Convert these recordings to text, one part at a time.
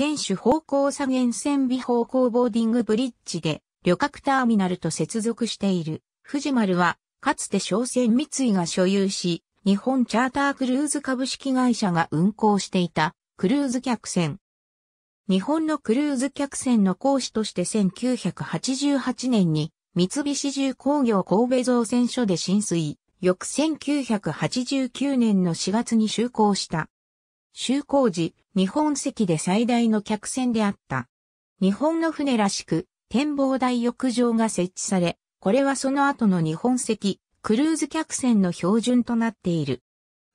選手方向左舷線尾方向ボーディングブリッジで旅客ターミナルと接続している。藤丸は、かつて商船三井が所有し、日本チャータークルーズ株式会社が運航していたクルーズ客船。日本のクルーズ客船の講師として1988年に三菱重工業神戸造船所で浸水、翌1989年の4月に就航した。就航時、日本席で最大の客船であった。日本の船らしく、展望台浴場が設置され、これはその後の日本席、クルーズ客船の標準となっている。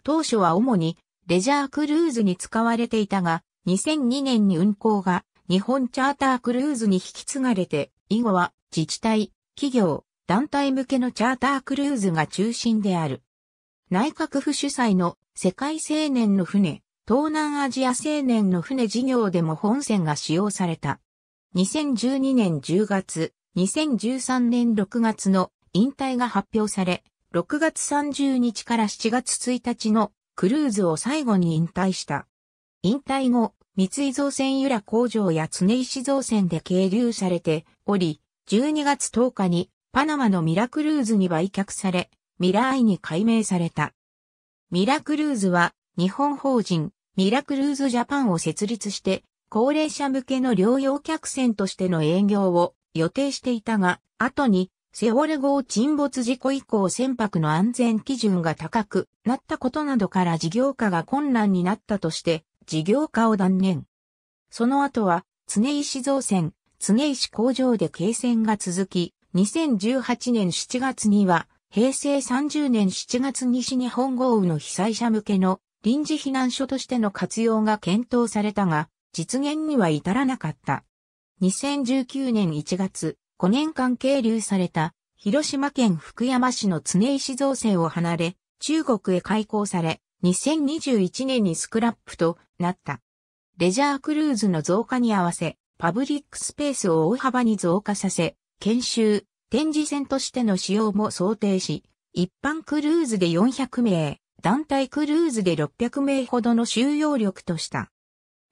当初は主にレジャークルーズに使われていたが、2002年に運航が日本チャータークルーズに引き継がれて、以後は自治体、企業、団体向けのチャータークルーズが中心である。内閣府主催の世界青年の船、東南アジア青年の船事業でも本船が使用された。2012年10月、2013年6月の引退が発表され、6月30日から7月1日のクルーズを最後に引退した。引退後、三井造船由良工場や常石造船で経流されており、12月10日にパナマのミラクルーズに売却され、ミラーイに改名された。ミラクルーズは日本法人ミラクルーズジャパンを設立して、高齢者向けの療養客船としての営業を予定していたが、後に、セオル号沈没事故以降船舶の安全基準が高くなったことなどから事業化が困難になったとして、事業化を断念。その後は、常石造船、常石工場で継線が続き、2018年7月には、平成30年7月西日本豪雨の被災者向けの臨時避難所としての活用が検討されたが、実現には至らなかった。2019年1月、5年間係留された広島県福山市の常石造船を離れ、中国へ開港され、2021年にスクラップとなった。レジャークルーズの増加に合わせ、パブリックスペースを大幅に増加させ、研修、展示船としての使用も想定し、一般クルーズで400名、団体クルーズで600名ほどの収容力とした。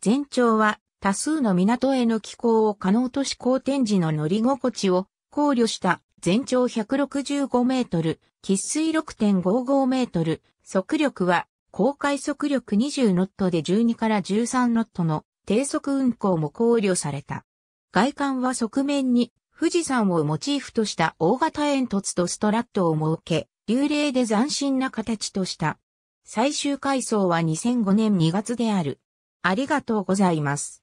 全長は多数の港への寄港を可能とし航天時の乗り心地を考慮した全長165メートル、喫水6.55メートル、速力は高快速力20ノットで12から13ノットの低速運行も考慮された。外観は側面に富士山をモチーフとした大型煙突とストラットを設け、幽霊で斬新な形とした。最終回想は2005年2月である。ありがとうございます。